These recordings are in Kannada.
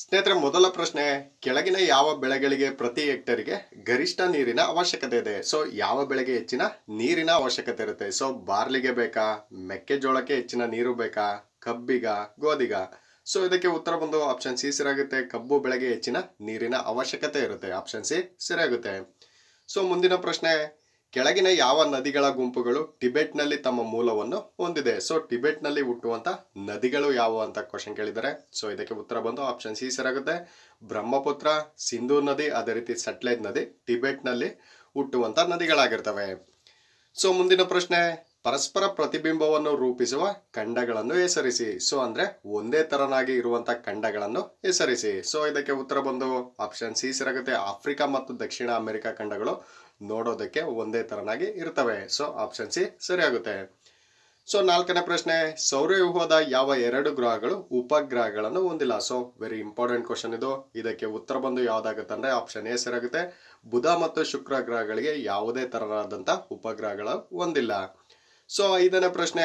ಸ್ನೇಹಿತರೆ ಮೊದಲ ಪ್ರಶ್ನೆ ಕೆಳಗಿನ ಯಾವ ಬೆಳೆಗಳಿಗೆ ಪ್ರತಿ ಹೆಕ್ಟರ್ಗೆ ಗರಿಷ್ಠ ನೀರಿನ ಅವಶ್ಯಕತೆ ಇದೆ ಸೊ ಯಾವ ಬೆಳೆಗೆ ಹೆಚ್ಚಿನ ನೀರಿನ ಅವಶ್ಯಕತೆ ಇರುತ್ತೆ ಸೊ ಬಾರ್ಲಿಗೆ ಬೇಕಾ ಮೆಕ್ಕೆಜೋಳಕ್ಕೆ ಹೆಚ್ಚಿನ ನೀರು ಬೇಕಾ ಕಬ್ಬಿಗ ಗೋಧಿಗ ಸೊ ಇದಕ್ಕೆ ಉತ್ತರ ಬಂದು ಆಪ್ಷನ್ ಸಿ ಸರಿಯಾಗುತ್ತೆ ಕಬ್ಬು ಬೆಳೆಗೆ ಹೆಚ್ಚಿನ ನೀರಿನ ಅವಶ್ಯಕತೆ ಇರುತ್ತೆ ಆಪ್ಷನ್ ಸಿ ಸರಿಯಾಗುತ್ತೆ ಸೊ ಮುಂದಿನ ಪ್ರಶ್ನೆ ಕೆಳಗಿನ ಯಾವ ನದಿಗಳ ಗುಂಪುಗಳು ಟಿಬೆಟ್ನಲ್ಲಿ ತಮ್ಮ ಮೂಲವನ್ನು ಹೊಂದಿದೆ ಸೊ ಟಿಬೆಟ್ನಲ್ಲಿ ಹುಟ್ಟುವಂಥ ನದಿಗಳು ಯಾವುವು ಅಂತ ಕ್ವಶನ್ ಕೇಳಿದ್ದಾರೆ ಸೊ ಇದಕ್ಕೆ ಉತ್ತರ ಬಂದು ಆಪ್ಷನ್ ಸಿ ಸರಾಗುತ್ತೆ ಬ್ರಹ್ಮಪುತ್ರ ಸಿಂಧೂ ನದಿ ಅದೇ ರೀತಿ ಸಟ್ಲೇಜ್ ನದಿ ಟಿಬೆಟ್ನಲ್ಲಿ ಹುಟ್ಟುವಂಥ ನದಿಗಳಾಗಿರ್ತವೆ ಸೊ ಮುಂದಿನ ಪ್ರಶ್ನೆ ಪರಸ್ಪರ ಪ್ರತಿಬಿಂಬವನ್ನು ರೂಪಿಸುವ ಖಂಡಗಳನ್ನು ಹೆಸರಿಸಿ ಸೊ ಅಂದ್ರೆ ಒಂದೇ ತರನಾಗಿ ಇರುವಂತಹ ಖಂಡಗಳನ್ನು ಹೆಸರಿಸಿ ಸೊ ಇದಕ್ಕೆ ಉತ್ತರ ಬಂದು ಆಪ್ಷನ್ ಸಿ ಆಫ್ರಿಕಾ ಮತ್ತು ದಕ್ಷಿಣ ಅಮೆರಿಕ ಖಂಡಗಳು ನೋಡೋದಕ್ಕೆ ಒಂದೇ ತರನಾಗಿ ಇರ್ತವೆ ಸೊ ಆಪ್ಷನ್ ಸಿ ಸರಿಯಾಗುತ್ತೆ ಸೊ ನಾಲ್ಕನೇ ಪ್ರಶ್ನೆ ಸೌರವ್ಯೂಹದ ಯಾವ ಎರಡು ಗ್ರಹಗಳು ಉಪಗ್ರಹಗಳನ್ನು ಹೊಂದಿಲ್ಲ ಸೊ ವೆರಿ ಇಂಪಾರ್ಟೆಂಟ್ ಕ್ವಶನ್ ಇದು ಇದಕ್ಕೆ ಉತ್ತರ ಬಂದು ಯಾವ್ದಾಗುತ್ತೆ ಅಂದ್ರೆ ಆಪ್ಷನ್ ಎ ಸರಿಯಾಗುತ್ತೆ ಬುಧ ಮತ್ತು ಶುಕ್ರ ಗ್ರಹಗಳಿಗೆ ಯಾವುದೇ ತರನಾದಂತಹ ಉಪಗ್ರಹಗಳು ಹೊಂದಿಲ್ಲ ಸೊ ಐದನೇ ಪ್ರಶ್ನೆ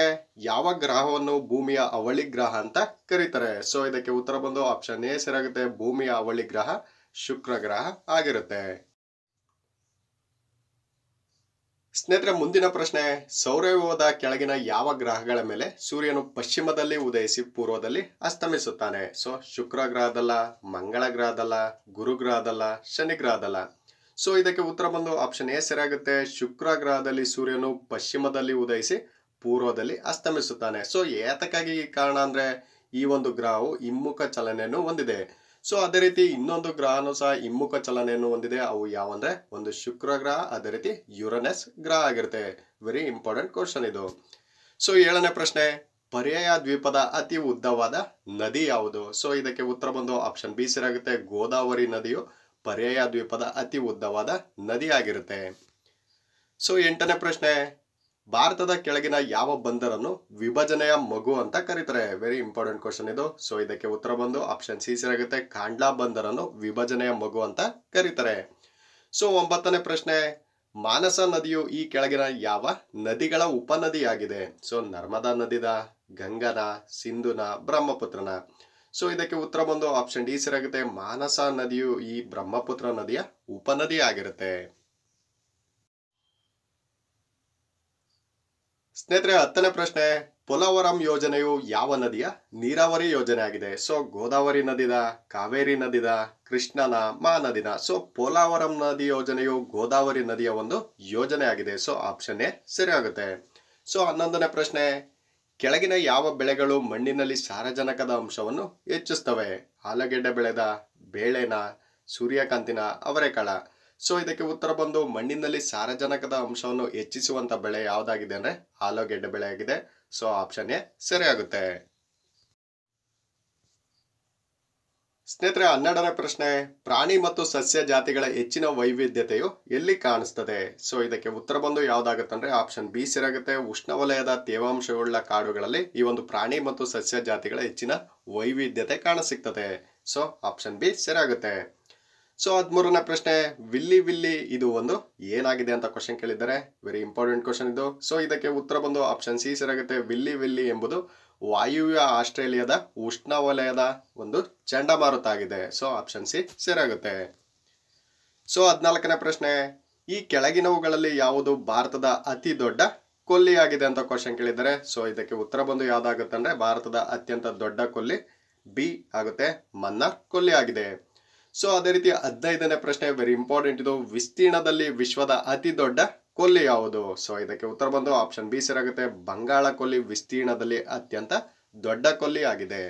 ಯಾವ ಗ್ರಹವನ್ನು ಭೂಮಿಯ ಅವಳಿ ಗ್ರಹ ಅಂತ ಕರೀತಾರೆ ಸೊ ಇದಕ್ಕೆ ಉತ್ತರ ಬಂದು ಆಪ್ಷನ್ ಎ ಸರಿಯಾಗುತ್ತೆ ಭೂಮಿಯ ಅವಳಿ ಗ್ರಹ ಶುಕ್ರ ಗ್ರಹ ಆಗಿರುತ್ತೆ ಸ್ನೇಹಿತರೆ ಮುಂದಿನ ಪ್ರಶ್ನೆ ಸೌರವ್ಯೂಹದ ಕೆಳಗಿನ ಯಾವ ಗ್ರಹಗಳ ಮೇಲೆ ಸೂರ್ಯನು ಪಶ್ಚಿಮದಲ್ಲಿ ಉದಯಿಸಿ ಪೂರ್ವದಲ್ಲಿ ಅಸ್ತಮಿಸುತ್ತಾನೆ ಸೊ ಶುಕ್ರ ಗ್ರಹದಲ್ಲ ಮಂಗಳ ಗ್ರಹದಲ್ಲ ಗುರು ಗ್ರಹದಲ್ಲ ಶನಿ ಗ್ರಹದಲ್ಲ ಸೊ ಇದಕ್ಕೆ ಉತ್ತರ ಬಂದು ಆಪ್ಷನ್ ಎ ಸರಿಯಾಗುತ್ತೆ ಶುಕ್ರ ಗ್ರಹದಲ್ಲಿ ಸೂರ್ಯನು ಪಶ್ಚಿಮದಲ್ಲಿ ಉದಯಿಸಿ ಪೂರ್ವದಲ್ಲಿ ಅಸ್ತಮಿಸುತ್ತಾನೆ ಸೊ ಏತಕ್ಕಾಗಿ ಕಾರಣ ಅಂದ್ರೆ ಈ ಒಂದು ಗ್ರಹವು ಹಿಮ್ಮುಖ ಚಲನೆಯನ್ನು ಹೊಂದಿದೆ ಸೊ ಅದೇ ರೀತಿ ಇನ್ನೊಂದು ಗ್ರಹನೂ ಸಹ ಹಿಮ್ಮುಖ ಚಲನೆಯನ್ನು ಹೊಂದಿದೆ ಅವು ಯಾವಂದ್ರೆ ಒಂದು ಶುಕ್ರ ಗ್ರಹ ಅದೇ ರೀತಿ ಯುರನಸ್ ಗ್ರಹ ಆಗಿರುತ್ತೆ ವೆರಿ ಇಂಪಾರ್ಟೆಂಟ್ ಕ್ವಶನ್ ಇದು ಸೊ ಏಳನೇ ಪ್ರಶ್ನೆ ಪರ್ಯಾಯ ದ್ವೀಪದ ಅತಿ ಉದ್ದವಾದ ನದಿ ಯಾವುದು ಸೊ ಇದಕ್ಕೆ ಉತ್ತರ ಬಂದು ಆಪ್ಷನ್ ಬಿ ಸರಿಯಾಗುತ್ತೆ ಗೋದಾವರಿ ನದಿಯು ಪರ್ಯಾಯ ದ್ವೀಪದ ಅತಿ ಉದ್ದವಾದ ನದಿಯಾಗಿರುತ್ತೆ ಸೊ ಎಂಟನೇ ಪ್ರಶ್ನೆ ಭಾರತದ ಕೆಳಗಿನ ಯಾವ ಬಂದರನ್ನು ವಿಭಜನೆಯ ಮಗು ಅಂತ ಕರೀತಾರೆ ವೆರಿ ಇಂಪಾರ್ಟೆಂಟ್ ಕ್ವಶನ್ ಇದು ಸೊ ಇದಕ್ಕೆ ಉತ್ತರ ಬಂದು ಆಪ್ಷನ್ ಸಿ ಸಿರಾಗುತ್ತೆ ಕಾಂಡ್ಲಾ ಬಂದರನ್ನು ವಿಭಜನೆಯ ಮಗು ಅಂತ ಕರೀತಾರೆ ಸೊ ಒಂಬತ್ತನೇ ಪ್ರಶ್ನೆ ಮಾನಸ ನದಿಯು ಈ ಕೆಳಗಿನ ಯಾವ ನದಿಗಳ ಉಪನದಿಯಾಗಿದೆ ಸೊ ನರ್ಮದಾ ನದಿದ ಗಂಗನ ಸಿಂಧುನ ಬ್ರಹ್ಮಪುತ್ರನ ಸೊ ಇದಕ್ಕೆ ಉತ್ತರ ಬಂದು ಆಪ್ಷನ್ ಡಿ ಸರಿಯಾಗುತ್ತೆ ಮಾನಸ ನದಿಯು ಈ ಬ್ರಹ್ಮಪುತ್ರ ನದಿಯ ಉಪನದಿ ಆಗಿರುತ್ತೆ ಸ್ನೇಹಿತರೆ ಹತ್ತನೇ ಪ್ರಶ್ನೆ ಪೋಲಾವರಂ ಯೋಜನೆಯು ಯಾವ ನದಿಯ ನೀರಾವರಿ ಯೋಜನೆ ಆಗಿದೆ ಸೊ ಗೋದಾವರಿ ನದಿದ ಕಾವೇರಿ ನದಿದ ಕೃಷ್ಣನ ನದಿನ ಸೊ ಪೋಲಾವರಂ ನದಿ ಯೋಜನೆಯು ಗೋದಾವರಿ ನದಿಯ ಒಂದು ಯೋಜನೆ ಆಗಿದೆ ಸೊ ಆಪ್ಷನ್ ಎ ಸರಿಯಾಗುತ್ತೆ ಸೊ ಹನ್ನೊಂದನೇ ಪ್ರಶ್ನೆ ಕೆಳಗಿನ ಯಾವ ಬೆಳೆಗಳು ಮಣ್ಣಿನಲ್ಲಿ ಸಾರಜನಕದ ಅಂಶವನ್ನು ಹೆಚ್ಚಿಸ್ತವೆ ಆಲೂಗೆಡ್ಡೆ ಬೆಳೆದ ಬೇಳೆನ ಸೂರ್ಯಕಾಂತಿನ ಅವರೆಕಾಳ ಸೊ ಇದಕ್ಕೆ ಉತ್ತರ ಬಂದು ಮಣ್ಣಿನಲ್ಲಿ ಸಾರಜನಕದ ಅಂಶವನ್ನು ಹೆಚ್ಚಿಸುವಂತ ಬೆಳೆ ಯಾವುದಾಗಿದೆ ಅಂದ್ರೆ ಆಲೂಗೆಡ್ಡೆ ಬೆಳೆ ಆಗಿದೆ ಸೊ ಆಪ್ಷನ್ ಎ ಸರಿಯಾಗುತ್ತೆ ಸ್ನೇಹಿತರೆ ಹನ್ನೆರಡನೇ ಪ್ರಶ್ನೆ ಪ್ರಾಣಿ ಮತ್ತು ಸಸ್ಯ ಜಾತಿಗಳ ಹೆಚ್ಚಿನ ವೈವಿಧ್ಯತೆಯು ಎಲ್ಲಿ ಕಾಣಿಸ್ತದೆ ಸೊ ಇದಕ್ಕೆ ಉತ್ತರ ಬಂದು ಯಾವ್ದಾಗುತ್ತೆ ಅಂದ್ರೆ ಆಪ್ಷನ್ ಬಿ ಸಿರಾಗುತ್ತೆ ಉಷ್ಣವಲಯದ ತೇವಾಂಶವುಳ್ಳ ಕಾಡುಗಳಲ್ಲಿ ಈ ಒಂದು ಪ್ರಾಣಿ ಮತ್ತು ಸಸ್ಯ ಜಾತಿಗಳ ಹೆಚ್ಚಿನ ವೈವಿಧ್ಯತೆ ಕಾಣಸಿಗ್ತದೆ ಸೊ ಆಪ್ಷನ್ ಬಿ ಸಿರಾಗುತ್ತೆ ಸೊ ಹದ್ಮೂರನೇ ಪ್ರಶ್ನೆ ವಿಲ್ಲಿ ವಿಲ್ಲಿ ಇದು ಒಂದು ಏನಾಗಿದೆ ಅಂತ ಕ್ವಶನ್ ಕೇಳಿದ್ದಾರೆ ವೆರಿ ಇಂಪಾರ್ಟೆಂಟ್ ಕ್ವಶನ್ ಇದು ಸೊ ಇದಕ್ಕೆ ಉತ್ತರ ಬಂದು ಆಪ್ಷನ್ ಸಿ ಸಿರಾಗುತ್ತೆ ವಿಲ್ಲಿ ವಿಲ್ಲಿ ಎಂಬುದು ವಾಯುವ್ಯ ಆಸ್ಟ್ರೇಲಿಯಾದ ಉಷ್ಣವಲಯದ ಒಂದು ಚಂಡಮಾರುತ ಆಗಿದೆ ಸೊ ಆಪ್ಷನ್ ಸಿ ಸರಿಯಾಗುತ್ತೆ ಸೊ ಹದಿನಾಲ್ಕನೇ ಪ್ರಶ್ನೆ ಈ ಕೆಳಗಿನವುಗಳಲ್ಲಿ ಯಾವುದು ಭಾರತದ ಅತಿ ದೊಡ್ಡ ಕೊಲ್ಲಿಯಾಗಿದೆ ಅಂತ ಕ್ವಶನ್ ಕೇಳಿದರೆ ಸೊ ಇದಕ್ಕೆ ಉತ್ತರ ಬಂದು ಯಾವ್ದಾಗುತ್ತೆ ಅಂದ್ರೆ ಭಾರತದ ಅತ್ಯಂತ ದೊಡ್ಡ ಕೊಲ್ಲಿ ಬಿ ಆಗುತ್ತೆ ಮನ್ನಾರ್ ಕೊಲ್ಲಿ ಆಗಿದೆ ಸೊ ಅದೇ ರೀತಿ ಹದಿನೈದನೇ ಪ್ರಶ್ನೆ ವೆರಿ ಇಂಪಾರ್ಟೆಂಟ್ ಇದು ವಿಸ್ತೀರ್ಣದಲ್ಲಿ ವಿಶ್ವದ ಅತಿ ದೊಡ್ಡ ಕೊಲ್ಲಿ ಯಾವುದು ಸೊ ಇದಕ್ಕೆ ಉತ್ತರ ಬಂದು ಆಪ್ಷನ್ ಬಿ ಸರಿಯಾಗುತ್ತೆ ಬಂಗಾಳ ಕೊಲ್ಲಿ ವಿಸ್ತೀರ್ಣದಲ್ಲಿ ಅತ್ಯಂತ ದೊಡ್ಡ ಕೊಲ್ಲಿ ಆಗಿದೆ